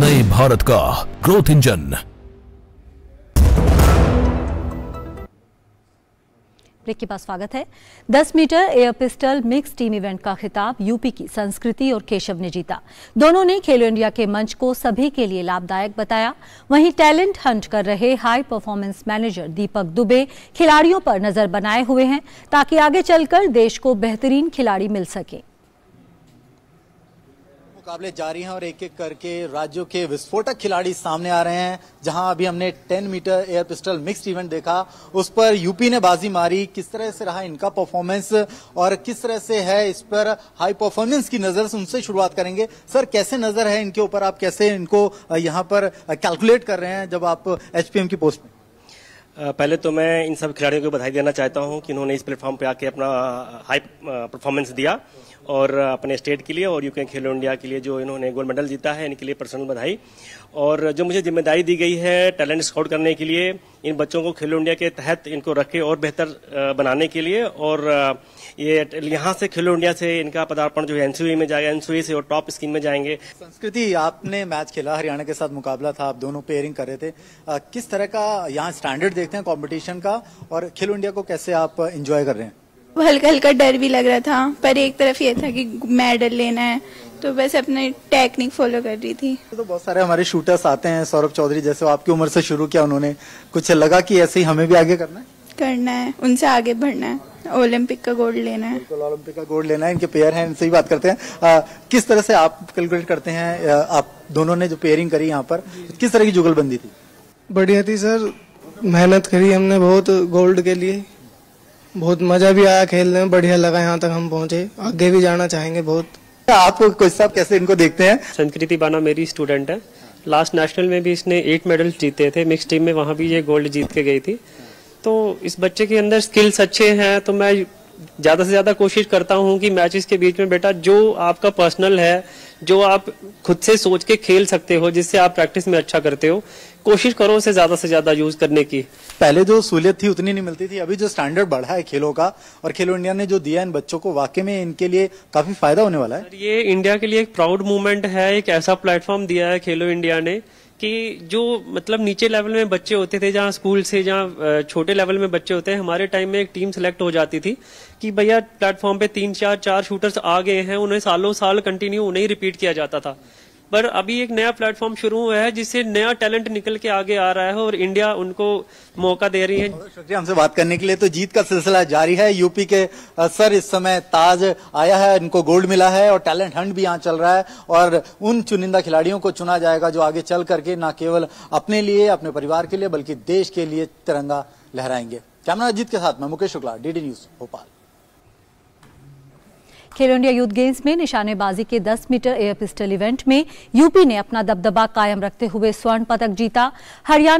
नए भारत का growth engine brake के बाद स्वागत है 10 meter air pistol mix team event का खिताब यूपी की संस्कृति और केशव ने जीता दोनों ने खेलो इंडिया के मंच को सभी के लिए लाभदायक बताया वहीं टैलेंट हंट कर रहे high performance manager Deepak Dubey खिलाड़ियों पर नजर बनाए हुए हैं ताकि आगे चलकर देश को बेहतरीन खिलाड़ी मिल सके मुकाबले जारी हैं और एक एक करके राज्यों के विस्फोटक खिलाड़ी सामने आ रहे हैं जहां अभी हमने 10 meter air pistol mixed event देखा उस पर यूपी ने बाजी मारी किस तरह से रहा इनका परफॉर्मेंस और किस तरह से है इस पर हाई परफॉर्मेंस की नजर से उनसे शुरुआत करेंगे सर कैसे नजर है इनके ऊपर आप कैसे इनको यहाँ पर कैलकुलेट कर रहे हैं जब आप एचपीएम की पोस्ट में पहले तो मैं इन सब खिलाड़ियों को बधाई देना चाहता हूं कि इन्होंने इस प्लेटफॉर्म पे आके अपना हाई परफॉर्मेंस दिया और अपने स्टेट के लिए और यूके खेलो इंडिया के लिए जो इन्होंने गोल्ड मेडल जीता है इनके लिए पर्सनल बधाई और जो मुझे जिम्मेदारी दी गई है टैलेंट स्काउट करने के लिए इन बच्चों को खेलो इंडिया के तहत इनको रखे और बेहतर बनाने के लिए और ये यहाँ से खेलो इंडिया से इनका पदार्पण जो है एनसीयू में जाएगा एनसीयू से और टॉप स्कीम में जाएंगे संस्कृति आपने मैच खेला हरियाणा के साथ मुकाबला था आप दोनों पेयरिंग कर रहे थे आ, किस तरह का यहाँ स्टैंडर्ड देखते हैं कॉम्पिटिशन का और खेलो इंडिया को कैसे आप इंजॉय कर रहे हैं हल्का हल्का डर भी लग रहा था पर एक तरफ ये था कि मेडल लेना है तो बस अपने टेक्निक फॉलो कर रही थी तो बहुत सारे हमारे शूटर्स आते हैं सौरभ चौधरी जैसे आपकी उम्र से शुरू किया उन्होंने कुछ लगा कि ऐसे ही हमें भी आगे करना है करना है उनसे आगे बढ़ना है ओलंपिक का गोल्ड लेना है ओलंपिक का गोल्ड लेना है इनके पेयर हैं इनसे ही बात करते हैं आ, किस तरह से आप कैलकुलेट करते हैं आप दोनों ने जो पेयरिंग करी यहाँ पर किस तरह की जुगलबंदी थी बढ़िया थी सर मेहनत करी हमने बहुत गोल्ड के लिए बहुत मजा भी आया खेलने में बढ़िया लगा यहाँ तक हम पहुंचे आगे भी जाना चाहेंगे बहुत अच्छा, आप कोई साहब कैसे इनको देखते हैं संस्कृति बाना मेरी स्टूडेंट है लास्ट नेशनल में भी इसने एट मेडल जीते थे मिक्स टीम में वहाँ भी ये गोल्ड जीत के गई थी तो इस बच्चे के अंदर स्किल्स अच्छे हैं तो मैं ज़्यादा से ज़्यादा कोशिश करता हूँ कि मैचेस के बीच में बेटा जो आपका पर्सनल है जो आप खुद से सोच के खेल सकते हो जिससे आप प्रैक्टिस में अच्छा करते हो कोशिश करो उसे ज्यादा से ज्यादा यूज करने की पहले जो सहूलियत थी उतनी नहीं मिलती थी अभी जो स्टैंडर्ड बढ़ा है खेलों का और खेलो इंडिया ने जो दिया इन बच्चों को वाकई में इनके लिए काफी फायदा होने वाला है ये इंडिया के लिए एक प्राउड मूवमेंट है एक ऐसा प्लेटफॉर्म दिया है खेलो इंडिया ने कि जो मतलब नीचे लेवल में बच्चे होते थे जहाँ स्कूल से जहाँ छोटे लेवल में बच्चे होते हैं हमारे टाइम में एक टीम सेलेक्ट हो जाती थी कि भैया प्लेटफॉर्म पे तीन चार चार शूटर्स आ गए हैं उन्हें सालों साल कंटिन्यू उन्हें रिपीट किया जाता था पर अभी एक नया प्लेटफॉर्म शुरू हुआ है जिससे नया टैलेंट निकल के आगे आ रहा है और इंडिया उनको मौका दे रही है हमसे बात करने के लिए तो जीत का सिलसिला जारी है यूपी के सर इस समय ताज आया है इनको गोल्ड मिला है और टैलेंट हंट भी यहाँ चल रहा है और उन चुनिंदा खिलाड़ियों को चुना जाएगा जो आगे चल करके न केवल अपने लिए अपने परिवार के लिए बल्कि देश के लिए तिरंगा लहराएंगे कैमरा अजीत के साथ मैं Mukesh Shukla DD news Bhopal Khelo India youth games में निशानेबाजी के 10 मीटर एयर पिस्टल इवेंट में यूपी ने अपना दबदबा कायम रखते हुए स्वर्ण पदक जीता हरियाणा